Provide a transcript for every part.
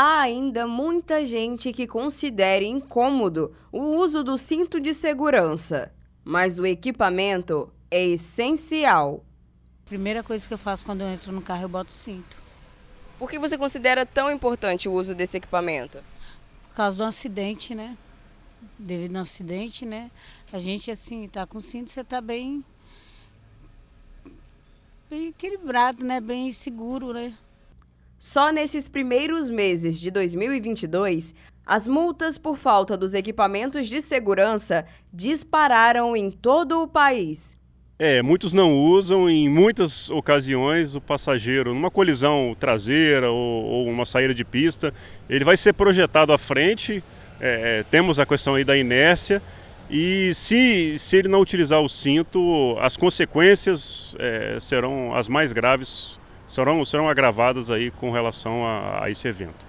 há ainda muita gente que considere incômodo o uso do cinto de segurança, mas o equipamento é essencial. Primeira coisa que eu faço quando eu entro no carro, eu boto o cinto. Por que você considera tão importante o uso desse equipamento? Por causa do acidente, né? Devido ao acidente, né? A gente, assim, tá com cinto, você tá bem. bem equilibrado, né? Bem seguro, né? Só nesses primeiros meses de 2022, as multas por falta dos equipamentos de segurança dispararam em todo o país. É, muitos não usam em muitas ocasiões o passageiro, numa colisão traseira ou, ou uma saída de pista, ele vai ser projetado à frente, é, é, temos a questão aí da inércia, e se, se ele não utilizar o cinto, as consequências é, serão as mais graves serão, serão agravadas aí com relação a, a esse evento.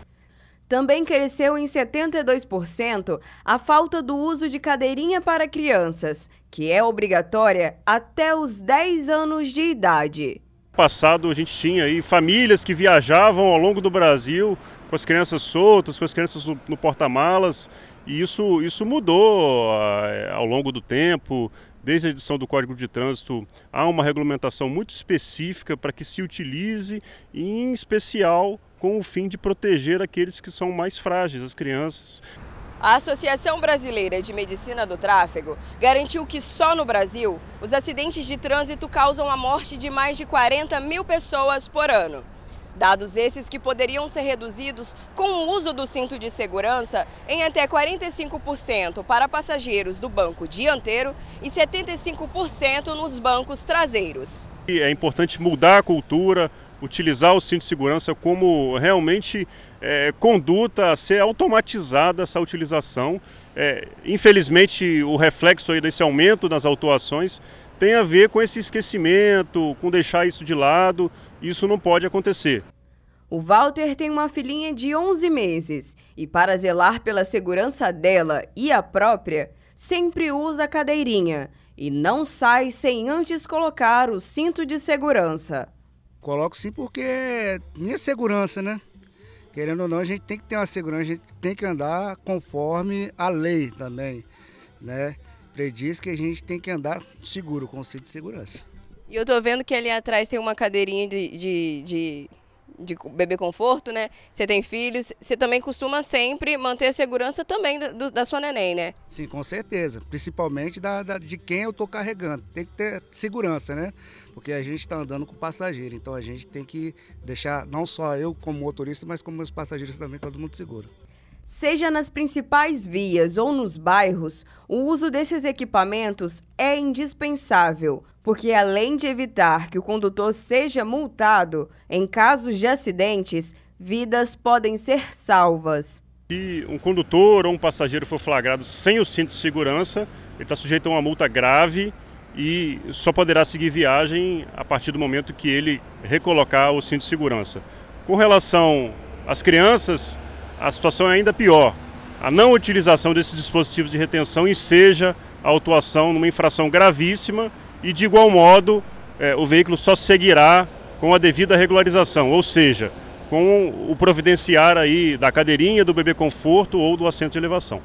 Também cresceu em 72% a falta do uso de cadeirinha para crianças, que é obrigatória até os 10 anos de idade. Passado a gente tinha aí famílias que viajavam ao longo do Brasil com as crianças soltas, com as crianças no, no porta-malas, e isso, isso mudou ah, ao longo do tempo. Desde a edição do Código de Trânsito, há uma regulamentação muito específica para que se utilize, em especial com o fim de proteger aqueles que são mais frágeis, as crianças. A Associação Brasileira de Medicina do Tráfego garantiu que só no Brasil os acidentes de trânsito causam a morte de mais de 40 mil pessoas por ano. Dados esses que poderiam ser reduzidos com o uso do cinto de segurança em até 45% para passageiros do banco dianteiro e 75% nos bancos traseiros. É importante mudar a cultura, utilizar o cinto de segurança como realmente é, conduta a ser automatizada essa utilização. É, infelizmente, o reflexo aí desse aumento nas autuações tem a ver com esse esquecimento, com deixar isso de lado. Isso não pode acontecer. O Walter tem uma filhinha de 11 meses e, para zelar pela segurança dela e a própria, sempre usa a cadeirinha e não sai sem antes colocar o cinto de segurança. Coloco sim porque é minha segurança, né? Querendo ou não, a gente tem que ter uma segurança, a gente tem que andar conforme a lei também, né? prediz que a gente tem que andar seguro, com conceito de segurança. E eu tô vendo que ali atrás tem uma cadeirinha de, de, de, de bebê conforto, né? Você tem filhos, você também costuma sempre manter a segurança também do, da sua neném, né? Sim, com certeza. Principalmente da, da, de quem eu tô carregando. Tem que ter segurança, né? Porque a gente está andando com passageiro, então a gente tem que deixar não só eu como motorista, mas como meus passageiros também, todo mundo seguro. Seja nas principais vias ou nos bairros, o uso desses equipamentos é indispensável, porque além de evitar que o condutor seja multado, em casos de acidentes, vidas podem ser salvas. Se um condutor ou um passageiro for flagrado sem o cinto de segurança, ele está sujeito a uma multa grave e só poderá seguir viagem a partir do momento que ele recolocar o cinto de segurança. Com relação às crianças, a situação é ainda pior. A não utilização desses dispositivos de retenção enseja a autuação numa infração gravíssima e, de igual modo, é, o veículo só seguirá com a devida regularização, ou seja, com o providenciar aí da cadeirinha, do bebê conforto ou do assento de elevação.